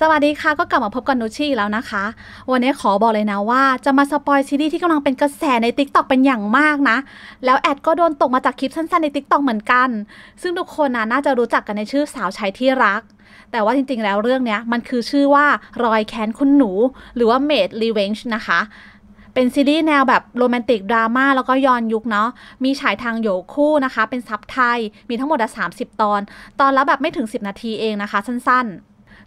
สวัสดีค่ะ ก็กลับมาพบกับนุชี่แล้วนะคะ วันนี้ขอบอกเลยนะว่าจะมาสปอยซีรีส์ที่กำลังเป็นกระแสใน t ิ k t o กเป็นอย่างมากนะ แล้วแอดก็โดนตกมาจากคลิปสั้นๆ ใน t ิ k t o กเหมือนกัน ซึ่งทุกคนนะน่าจะรู้จักกันในชื่อสาวใช้ที่รัก แต่ว่าจริงๆแล้วเรื่องนี้มันคือชื่อว่ารอยแค้นคุณหนู หรือว่าเมดรีเวนจ์นะคะเป็นซีรีส์แนวแบบโรแมนติกดราม่าแล้วก็ย้อนยุคเนาะมีฉายทางโยคู่นะคะ เป็นซับไทยมีทั้งหมดสามสิบตอน ตอนละแบบไม่ถึง 10 นาทีเองนะคะ สั้นๆ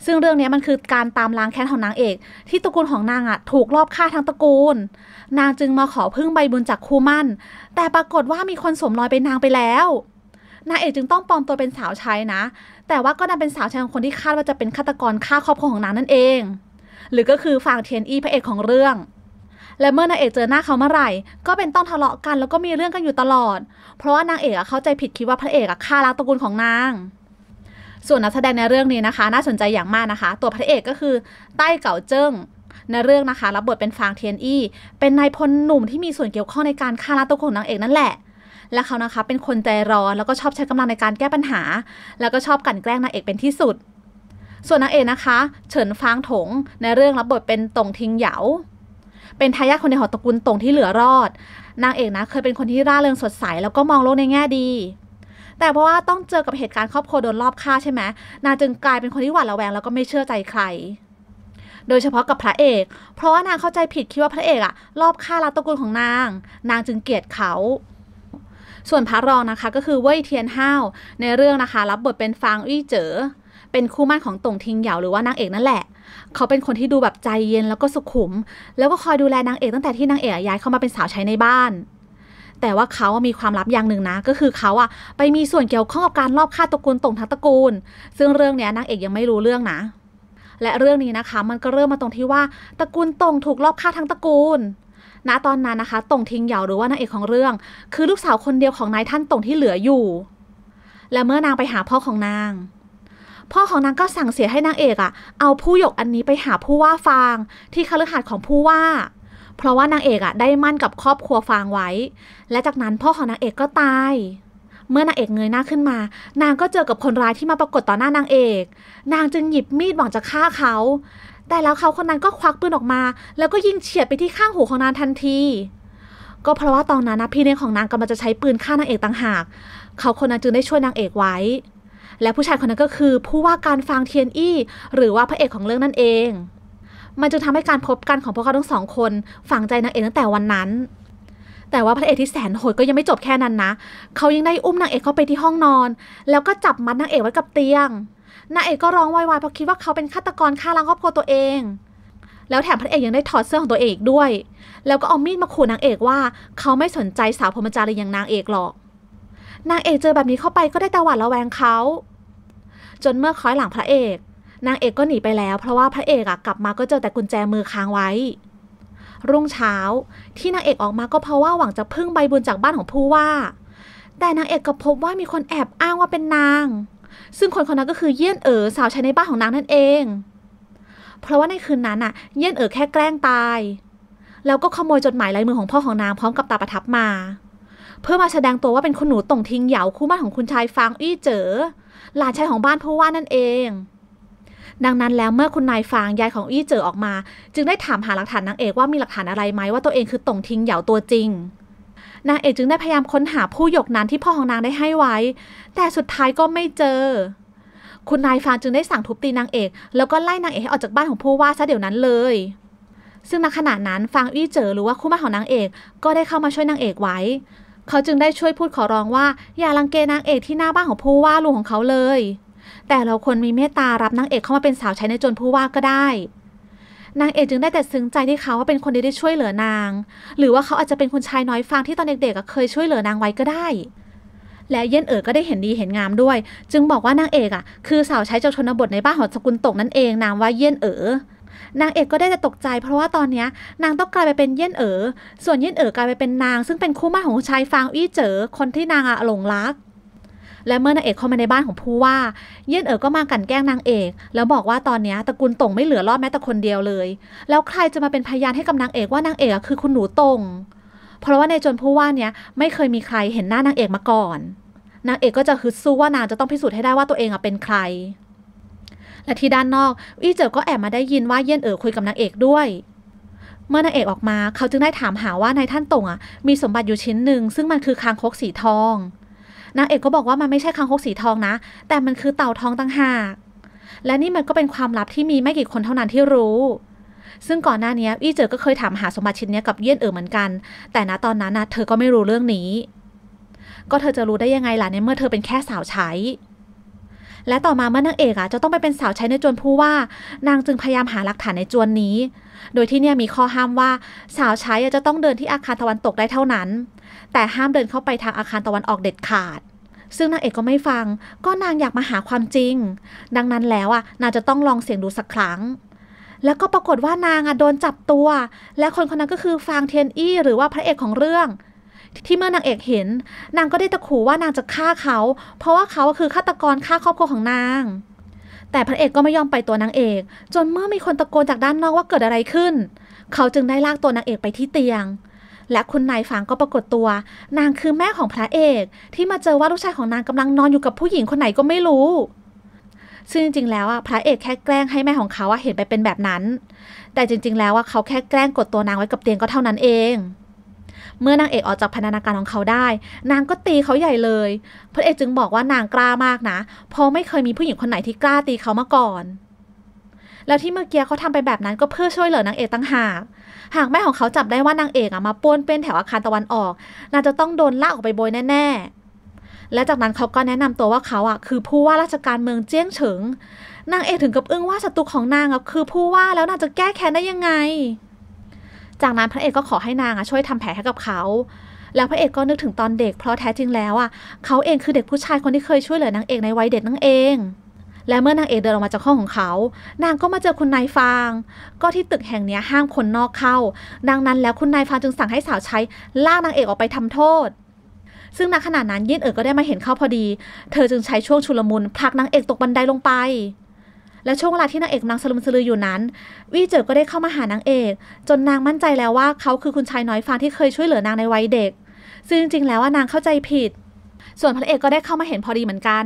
ซึ่งเรื่องนี้มันคือการตามล้างแค้นของนางเอก ที่ตระกูลของนางอะ่ะถูกลอบฆ่าทั้งตระกูล นางจึงมาขอพึ่งใบบุญจากคู่มั่น แต่ปรากฏว่ามีคนสมรอยเป็นนางไปแล้ว นางเอกจึงต้องปลอมตัวเป็นสาวใช้นะ แต่ว่าก็นันเป็นสาวใช้ของคนที่คาดว่าจะเป็นฆาตกรฆ่าครอบครัวของนางนั่นเอง หรือก็คือฝั่งเทียนอี้พระเอกของเรื่อง และเมื่อนางเอกเจอหน้าเขาเมื่อไหร่ ก็เป็นต้องทะเลาะกันแล้วก็มีเรื่องกันอยู่ตลอด เพราะว่านางเอกเข้าใจผิดคิดว่าพระเอกฆ่าล้างตระกูลของนางส่วนนักแสดงในเรื่องนี้นะคะ น่าสนใจอย่างมากนะคะ ตัวพระเอกก็คือ ใต้เก่าเจิ้งในเรื่องนะคะรับบทเป็นฟางเทียนอี้เป็นนายพลหนุ่มที่มีส่วนเกี่ยวข้องในการฆ่าลาตัวของนางเอกนั่นแหละและเขานะคะเป็นคนใจร้อน แล้วก็ชอบใช้กำลังในการแก้ปัญหา แล้วก็ชอบกั่นแกล้งนางเอกเป็นที่สุด ส่วนนางเอกนะคะ เฉินฟางถงในเรื่องรับบทเป็นตงทิงเหยาเป็นทายาทคนเดียวของตระกูลตงที่เหลือรอดนางเอกนะเคยเป็นคนที่ร่าเริงสดใสแล้วก็มองโลกในแง่ดีแต่เพราะว่าต้องเจอกับเหตุการณ์ครอบครัวโดนรอบฆ่าใช่ไหมนางจึงกลายเป็นคนที่หวาดระแวงแล้วก็ไม่เชื่อใจใคร โดยเฉพาะกับพระเอก เพราะว่านางเข้าใจผิดคิดว่าพระเอกอะรอบฆ่ารัตตระกูลของนาง นางจึงเกลียดเขา ส่วนพระรองนะคะก็คือ เว่ยเทียนห้าวในเรื่องนะคะรับบทเป็นฟางอี้เจ๋อเป็นคู่มั่นของตงทิงเหยาหรือว่านางเอกนั่นแหละ เขาเป็นคนที่ดูแบบใจเย็นแล้วก็สุขุม แล้วก็คอยดูแลนางเอกตั้งแต่ที่นางเอกย้าย เข้ามาเป็นสาวใช้ในบ้านแต่ว่าเขามีความลับอย่างหนึ่งนะ ก็คือเขาอะไปมีส่วนเกี่ยวข้องกับการลอบฆ่าตระกูลตงทั้งตระกูล ซึ่งเรื่องเนี้ยนางเอกยังไม่รู้เรื่องนะ และเรื่องนี้นะคะมันก็เริ่มมาตรงที่ว่าตระกูลตงถูกลอบฆ่าทั้งตระกูล ณตอนนั้นนะคะตงทิงเหยาหรือว่านางเอกของเรื่อง คือลูกสาวคนเดียวของนายท่านตงที่เหลืออยู่ และเมื่อนางไปหาพ่อของนาง พ่อของนางก็สั่งเสียให้นางเอกอะเอาผู้หยกอันนี้ไปหาผู้ว่าฟางที่คฤหาสน์ของผู้ว่าเพราะว่านางเอกอะได้มั่นกับครอบครัวฟางไว้ และจากนั้นพ่อของนางเอกก็ตาย เมื่อนางเอกเงยหน้าขึ้นมา นางก็เจอกับคนร้ายที่มาปรากฏต่อหน้านางเอก นางจึงหยิบมีดหวังจะฆ่าเขา แต่แล้วเขาคนนั้นก็ควักปืนออกมา แล้วก็ยิงเฉียดไปที่ข้างหูของนางทันที ก็เพราะว่าตอนนั้นนะพี่เลี้ยงของนางกำลังจะใช้ปืนฆ่านางเอกต่างหาก เขาคนนั้นจึงได้ช่วยนางเอกไว้ และผู้ชายคนนั้นก็คือผู้ว่าการฟางเทียนอี้หรือว่าพระเอกของเรื่องนั่นเองมันจะทำให้การพบกันของพวกเขาทั้งสองคน ฝังใจนางเอกตั้งแต่วันนั้น แต่ว่าพระเอกที่แสนโหดก็ยังไม่จบแค่นั้นนะ เขายังได้อุ้มนางเอกเข้าไปที่ห้องนอน แล้วก็จับมัดนางเอกไว้กับเตียง นางเอกก็ร้องวายๆเพราะคิดว่าเขาเป็นฆาตกรฆ่าล้างครอบครัวตัวเอง แล้วแถมพระเอกยังได้ถอดเสื้อของตัวเอกด้วย แล้วก็เอามีดมาขู่นางเอกว่า เขาไม่สนใจสาวพรมจารีอย่างนางเอกหรอก นางเอกเจอแบบนี้เข้าไปก็ได้แต่หวาดระแวงเขา จนเมื่อคล้อยหลังพระเอกนางเอกก็หนีไปแล้วเพราะว่าพระเอกอะกลับมาก็เจอแต่กุญแจมือค้างไว้ รุ่งเช้าที่นางเอกออกมาก็เพราะว่าหวังจะพึ่งใบบุญจากบ้านของผู้ว่า แต่นางเอกก็พบว่ามีคนแอบอ้างว่าเป็นนาง ซึ่งคนคนนั้นก็คือเยี่ยนเอ๋อสาวใช้ในบ้านของนางนั่นเอง เพราะว่าในคืนนั้นอะเยี่ยนเอ๋อแค่แกล้งตาย แล้วก็ขโมยจดหมายลายมือของพ่อของนางพร้อมกับตาประทับมา เพื่อมาแสดงตัวว่าเป็นคนหนูต่งทิงเหยาคู่บ้านของคุณชายฟางอี้เจ๋อหลานชายของบ้านผู้ว่านั่นเองดังนั้นแล้วเมื่อคุณนายฟางยายของอี้เจอออกมา จึงได้ถามหาหลักฐานนางเอกว่ามีหลักฐานอะไรไหมว่าตัวเองคือต่งทิงเหยาตัวจริง นางเอกจึงได้พยายามค้นหาผู้หยกนั้นที่พ่อของนางได้ให้ไว้ แต่สุดท้ายก็ไม่เจอ คุณนายฟางจึงได้สั่งทุบตีนางเอกแล้วก็ไล่นางเอกให้ออกจากบ้านของผู้ว่าซะเดี๋ยวนั้นเลย ซึ่งณขณะนั้น ฟางอี้เจอหรือว่าคู่มาของนางเอก ก็ได้เข้ามาช่วยนางเอกไว้ เขาจึงได้ช่วยพูดขอร้องว่าอย่าลังเกนางเอกที่หน้าบ้านของผู้ว่าลุงของเขาเลยแต่เราควรมีเมตตารับนางเอกเข้ามาเป็นสาวใช้ในจนผู้ว่าก็ได้ นางเอกจึงได้แต่ซึ้งใจที่เขาว่าเป็นคนที่ได้ช่วยเหลือนาง หรือว่าเขาอาจจะเป็นคนชายน้อยฟางที่ตอนเด็กๆเคยช่วยเหลือนางไว้ก็ได้ และเย็นเอ๋อก็ได้เห็นดีเห็นงามด้วย จึงบอกว่านางเอกอ่ะคือสาวใช้จากชนบทในบ้านหอดสกุลตกนั่นเองนามว่าเย็นเอ๋อนางเอกก็ได้แต่ตกใจ เพราะว่าตอนนี้นางต้องกลายไปเป็นเย็นเอ๋อส่วนเย็นเอ๋อกลายไปเป็นนาง ซึ่งเป็นคู่มั่นของชายฟางอี้เจ๋อคนที่นางอะหลงรักและเมื่อนางเอกเข้ามาในบ้านของผู้ว่าเยี่ยนเอ๋อก็มากันแกล้งนางเอก แล้วบอกว่าตอนนี้ตระกูลตงไม่เหลือรอดแม้แต่คนเดียวเลย แล้วใครจะมาเป็นพยานให้กับนางเอกว่านางเอกคือคุณหนูตงเพราะว่าในจนผู้ว่าเนี้ยไม่เคยมีใครเห็นหน้านางเอกมาก่อน นางเอกก็จะฮึดสู้ว่านางจะต้องพิสูจน์ให้ได้ว่าตัวเองอะเป็นใคร และที่ด้านนอกอี้เจ๋อก็แอบมาได้ยินว่าเยี่ยนเอ๋อคุยกับนางเอกด้วย เมื่อนางเอกออกมาเขาจึงได้ถามหาว่านายท่านตงอะมีสมบัติอยู่ชิ้นหนึ่งซึ่งมันคือคางคกสีทองนางเอกก็บอกว่ามันไม่ใช่คางคกสีทองนะ แต่มันคือเต่าทองตั้งหากและนี่มันก็เป็นความลับที่มีไม่กี่คนเท่านั้นที่รู้ ซึ่งก่อนหน้านี้อี้เจอก็เคยถามหาสมบัติชิ้นนี้กับเยี่ยนเอ๋อเหมือนกัน แต่ณตอนนั้นนะเธอก็ไม่รู้เรื่องนี้ ก็เธอจะรู้ได้ยังไงล่ะในเมื่อเธอเป็นแค่สาวใช้ และต่อมาเมื่อนางเอกอ่ะจะต้องไปเป็นสาวใช้ในจวนผู้ว่า นางจึงพยายามหาหลักฐานในจวนนี้โดยที่เนี่ยมีข้อห้ามว่า สาวใช้จะต้องเดินที่อาคารตะวันตกได้เท่านั้น แต่ห้ามเดินเข้าไปทางอาคารตะวันออกเด็ดขาด ซึ่งนางเอกก็ไม่ฟัง ก็นางอยากมาหาความจริง ดังนั้นแล้วอ่ะนางจะต้องลองเสี่ยงดูสักครั้ง แล้วก็ปรากฏว่านางอ่ะโดนจับตัว และคน คนนั้นก็คือฟางเทียนอี้หรือว่าพระเอกของเรื่อง ที่เมื่อนางเอกเห็น นางก็ได้ตะขู่ว่านางจะฆ่าเขา เพราะว่าเขาคือฆาตกรฆ่าครอบครัวของนางแต่พระเอกก็ไม่ยอมไปตัวนางเอก จนเมื่อมีคนตะโกนจากด้านนอกว่าเกิดอะไรขึ้น เขาจึงได้ลากตัวนางเอกไปที่เตียง และคุณนายฝางก็ปรากฏตัว นางคือแม่ของพระเอกที่มาเจอว่าลูกชายของนางกำลังนอนอยู่กับผู้หญิงคนไหนก็ไม่รู้ ซึ่งจริง ๆ แล้วอ่ะพระเอกแค่แกล้งให้แม่ของเขาเห็นไปเป็นแบบนั้น แต่จริงๆแล้ว อ่ะ เขาแค่แกล้งกดตัวนางไว้กับเตียงก็เท่านั้นเองเมื่อนางเอกออกจากพนธนาการของเขาได้ นางก็ตีเขาใหญ่เลยพระเอกจึงบอกว่านางกล้ามากนะเพราะไม่เคยมีผู้หญิงคนไหนที่กล้าตีเขามาก่อน แล้วที่เมื่อกี้เขาทำไปแบบนั้นก็เพื่อช่วยเหลือนางเอกตั้งหากหากแม่ของเขาจับได้ว่านางเอกอะมาป้วนเป็นแถวอาคารตะวันออกนางจะต้องโดนลากออกไปโบยแน่ ๆ และจากนั้นเขาก็แนะนำตัวว่าเขาอ่ะ คือผู้ว่าราชการเมืองเจี้ยงเฉิงนางเอกถึงกับอึ้งว่าศัตรูของนางอ่ะคือผู้ว่าแล้วนางจะแก้แค้นได้ยังไงจากนั้นพระเอกก็ขอให้นางช่วยทำแผลให้กับเขา แล้วพระเอกก็นึกถึงตอนเด็กเพราะแท้จริงแล้วอะเขาเองคือเด็กผู้ชายคนที่เคยช่วยเหลือนางเอกในวัยเด็กนั่นเอง และเมื่อนางเอกเดินออกมาจากห้องของเขา นางก็มาเจอคุณนายฟาง ก็ที่ตึกแห่งนี้ห้ามคนนอกเข้า ดังนั้นแล้วคุณนายฟางจึงสั่งให้สาวใช้ลากนางเอกออกไปทำโทษ ซึ่งณขณะนั้นยิ่นเอ๋อก็ได้มาเห็นเข้าพอดี เธอจึงใช้ช่วงชุลมุนผลักนางเอกตกบันไดลงไปและช่วงเวลาที่นางเอกนางสลุมสลืออยู่นั้น วี่เจิดก็ได้เข้ามาหานางเอก จนนางมั่นใจแล้วว่าเขาคือคุณชายน้อยฟางที่เคยช่วยเหลือนางในวัยเด็ก ซึ่งจริงๆแล้วว่านางเข้าใจผิด ส่วนพระเอกก็ได้เข้ามาเห็นพอดีเหมือนกัน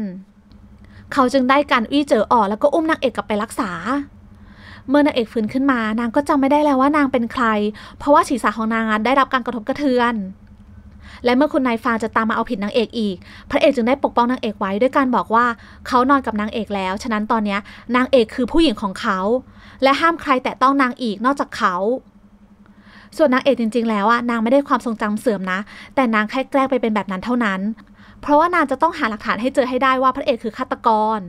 เขาจึงได้กันวี่เจอออก แล้วก็อุ้มนางเอกกลับไปรักษา เมื่อนางเอกฟื้นขึ้นมา นางก็จำไม่ได้แล้วว่านางเป็นใคร เพราะว่าศีรษะของนางได้รับการกระทบกระเทือนและเมื่อคุณนายฟางจะตามมาเอาผิดนางเอกอีก พระเอกจึงได้ปกป้องนางเอกไว้ด้วยการบอกว่าเขานอนกับนางเอกแล้ว ฉะนั้นตอนนี้นางเอกคือผู้หญิงของเขา และห้ามใครแตะต้องนางอีกนอกจากเขา ส่วนนางเอกจริงๆ แล้วอะนางไม่ได้ความทรงจำเสื่อมนะ แต่นางแค่แกล้งไปเป็นแบบนั้นเท่านั้น เพราะว่านางจะต้องหาหลักฐานให้เจอให้ได้ว่าพระเอกคือฆาตกร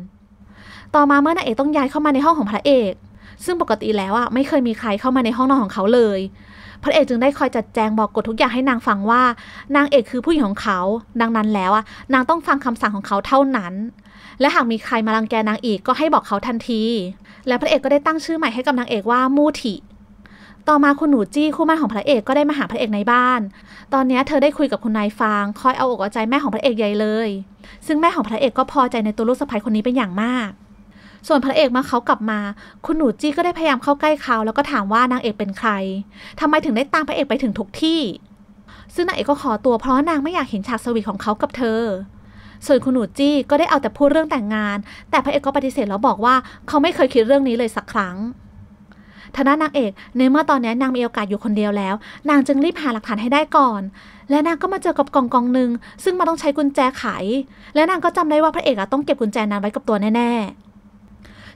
ต่อมาเมื่อนางเอกต้องย้ายเข้ามาในห้องของพระเอก ซึ่งปกติแล้วอะไม่เคยมีใครเข้ามาในห้องนอนของเขาเลยพระเอกจึงได้คอยจัดแจงบอกกฎทุกอย่างให้นางฟังว่า นางเอกคือผู้หญิงของเขา ดังนั้นแล้วอ่ะนางต้องฟังคำสั่งของเขาเท่านั้น และหากมีใครมารังแกนางอีกก็ให้บอกเขาทันที และพระเอกก็ได้ตั้งชื่อใหม่ให้กับนางเอกว่ามูทิต่อมาคุณหนูจี้คู่มั่นของพระเอกก็ได้มาหาพระเอกในบ้าน ตอนนี้เธอได้คุยกับคุณนายฟางคอยเอาอกเอาใจแม่ของพระเอกใหญ่เลย ซึ่งแม่ของพระเอกก็พอใจในตัวลูกสะใภ้คนนี้เป็นอย่างมากส่วนพระเอกมาเขากลับมา คุณหนูจี้ก็ได้พยายามเข้าใกล้เขา แล้วก็ถามว่านางเอกเป็นใคร ทำไมถึงได้ตามพระเอกไปถึงทุกที่ ซึ่งนางเอกก็ขอตัว เพราะนางไม่อยากเห็นฉากสวีทของเขากับเธอ ส่วนคุณหนูจี้ก็ได้เอาแต่พูดเรื่องแต่งงาน แต่พระเอกก็ปฏิเสธแล้วบอกว่าเขาไม่เคยคิดเรื่องนี้เลยสักครั้งทาน้านางเอกในเมื่อตอนนี้นางมีโอกาสอยู่คนเดียวแล้ว นางจึงรีบหาหลักฐานให้ได้ก่อน และนางก็มาเจอกับกล่องกองหนึ่งซึ่งมันต้องใช้กุญแจไข และนางก็จำได้ว่าพระเอกอต้องเก็บกุญแจนั้นไว้กับตัวแน่ ๆ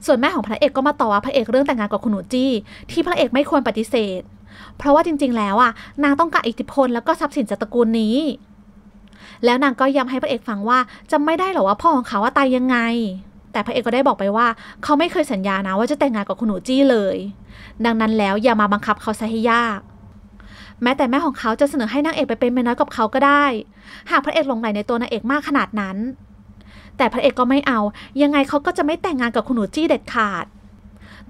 ส่วนแม่ของพระเอกก็มาต่อว่าพระเอกเรื่องแต่งงานกับคุณหนูจี้ที่พระเอกไม่ควรปฏิเสธ เพราะว่าจริงๆแล้วอ่ะนางต้องการอิทธิพลแล้วก็ทรัพย์สินจากตระกูลนี้ แล้วนางก็ย้ำให้พระเอกฟังว่าจะไม่ได้หรอว่าพ่อของเขาว่าตายยังไง แต่พระเอกก็ได้บอกไปว่า เขาไม่เคยสัญญานะว่าจะแต่งงานกับคุณหนูจี้เลย ดังนั้นแล้วอย่ามาบังคับเขาซะให้ยาก แม้แต่แม่ของเขาจะเสนอให้นางเอกไปเป็นเมียน้อยกับเขาก็ได้ หากพระเอกหลงใหลในตัวนางเอกมากขนาดนั้นแต่พระเอกก็ไม่เอา ยังไงเขาก็จะไม่แต่งงานกับคุณหนูจี้เด็ดขาด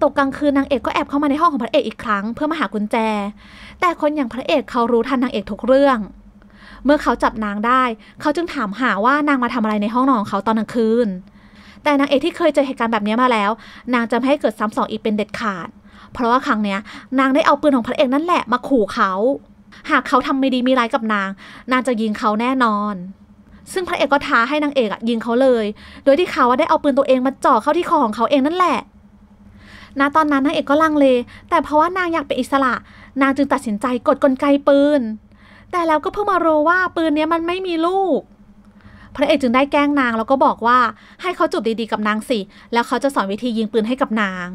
ตกกลางคืนนางเอกก็แอบเข้ามาในห้องของพระเอกอีกครั้งเพื่อมาหากุญแจ แต่คนอย่างพระเอกเขารู้ทันนางเอกทุกเรื่อง เมื่อเขาจับนางได้ เขาจึงถามหาว่านางมาทำอะไรในห้องนอนของเขาตอนกลางคืน แต่นางเอกที่เคยเจอเหตุการณ์แบบนี้มาแล้ว นางจะไม่ให้เกิดซ้ำสองอีกเป็นเด็ดขาด เพราะว่าครั้งเนี้ย นางได้เอาปืนของพระเอกนั่นแหละ มาขู่เขา หากเขาทำไม่ดีมีร้ายกับนาง นางจะยิงเขาแน่นอนซึ่งพระเอกก็ท้าให้นางเอกอะยิงเขาเลย โดยที่เขาได้เอาปืนตัวเองมาจ่อเข้าที่คอของเขาเองนั่นแหละ ณ ตอนนั้นนางเอกก็ลังเล แต่เพราะว่านางอยากเป็นอิสระ นางจึงตัดสินใจกดกลไกปืน แต่แล้วก็เพิ่งมารู้ว่าปืนนี้มันไม่มีลูก พระเอกจึงได้แกล้งนางแล้วก็บอกว่าให้เขาจูบดีๆกับนางสิ แล้วเขาจะสอนวิธียิงปืนให้กับนาง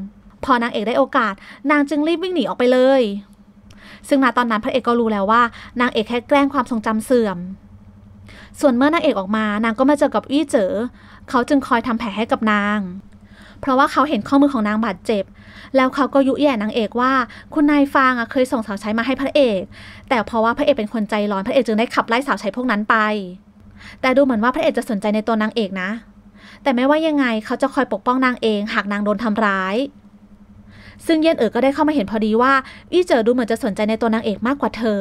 พอนางเอกได้โอกาส นางจึงรีบวิ่งหนีออกไปเลย ซึ่งณ ตอนนั้นพระเอกก็รู้แล้วว่า นางเอกแค่แกล้งความทรงจำเสื่อมส่วนเมื่อนางเอกออกมานางก็มาเจอกับอี้เจ๋อเขาจึงคอยทำแผลให้กับนาง เพราะว่าเขาเห็นข้อมือของนางบาดเจ็บ แล้วเขาก็ยุแย่นางเอกว่า คุณนายฟางเคยส่งสาวใช้มาให้พระเอก แต่เพราะว่าพระเอกเป็นคนใจร้อนพระเอกจึงได้ขับไล่สาวใช้พวกนั้นไป แต่ดูเหมือนว่าพระเอกจะสนใจในตัวนางเอกนะ แต่ไม่ว่ายังไงเขาจะคอยปกป้องนางเอง หากนางโดนทำร้ายซึ่งเย็นเอ๋อก็ได้เข้ามาเห็นพอดีว่าอี้เจอดูเหมือนจะสนใจในตัวนางเอกมากกว่าเธอ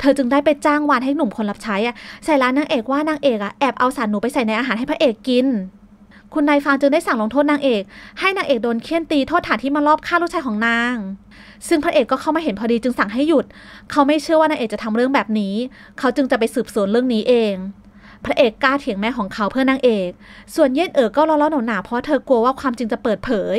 เธอจึงได้ไปจ้างวานให้หนุ่มคนรับใช้อะใส่ร้านนางเอกว่านางเอกอะแอบเอาสารหนูไปใส่ในอาหารให้พระเอกกิน คุณนายฟางจึงได้สั่งลงโทษนางเอก ให้นางเอกโดนเคี่ยนตีโทษฐานที่มารอบฆ่าลูกชายของนาง ซึ่งพระเอกก็เข้ามาเห็นพอดีจึงสั่งให้หยุด เขาไม่เชื่อว่านางเอกจะทำเรื่องแบบนี้ เขาจึงจะไปสืบสวนเรื่องนี้เอง พระเอกกล้าเถียงแม่ของเขาเพื่อนางเอก ส่วนเย็นเอ๋อก็ร้อนๆหนาวๆเพราะเธอกลัวว่าความจริงจะเปิดเผย